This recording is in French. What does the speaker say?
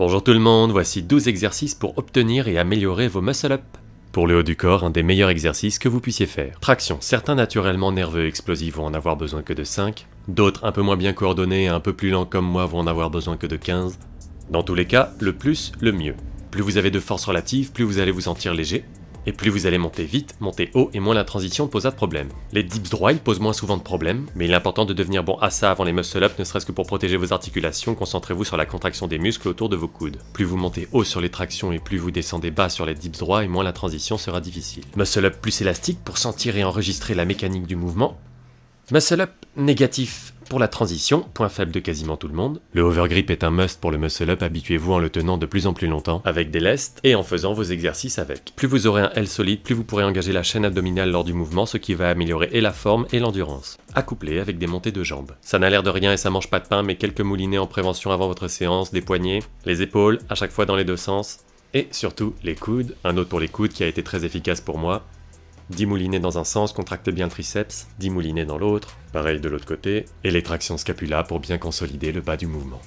Bonjour tout le monde, voici 12 exercices pour obtenir et améliorer vos muscle ups. Pour le haut du corps, un des meilleurs exercices que vous puissiez faire. Traction, certains naturellement nerveux et explosifs vont en avoir besoin que de 5, d'autres un peu moins bien coordonnés et un peu plus lents comme moi vont en avoir besoin que de 15. Dans tous les cas, le plus, le mieux. Plus vous avez de force relative, plus vous allez vous sentir léger, et plus vous allez monter vite, monter haut et moins la transition pose de problème. Les dips droits ils posent moins souvent de problèmes, mais il est important de devenir bon à ça avant les muscle-up ne serait-ce que pour protéger vos articulations, concentrez-vous sur la contraction des muscles autour de vos coudes. Plus vous montez haut sur les tractions et plus vous descendez bas sur les dips droits et moins la transition sera difficile. Muscle-up plus élastique pour sentir et enregistrer la mécanique du mouvement. Muscle-up négatif pour la transition, point faible de quasiment tout le monde. Le overgrip est un must pour le muscle-up, habituez-vous en le tenant de plus en plus longtemps, avec des lestes et en faisant vos exercices avec. Plus vous aurez un L solide, plus vous pourrez engager la chaîne abdominale lors du mouvement, ce qui va améliorer et la forme et l'endurance. Accouplé avec des montées de jambes. Ça n'a l'air de rien et ça mange pas de pain, mais quelques moulinets en prévention avant votre séance, des poignets, les épaules, à chaque fois dans les deux sens, et surtout les coudes, un autre pour les coudes qui a été très efficace pour moi, dimouliner dans un sens, contracte bien le triceps, dimouliner dans l'autre, pareil de l'autre côté, et les tractions scapula pour bien consolider le bas du mouvement.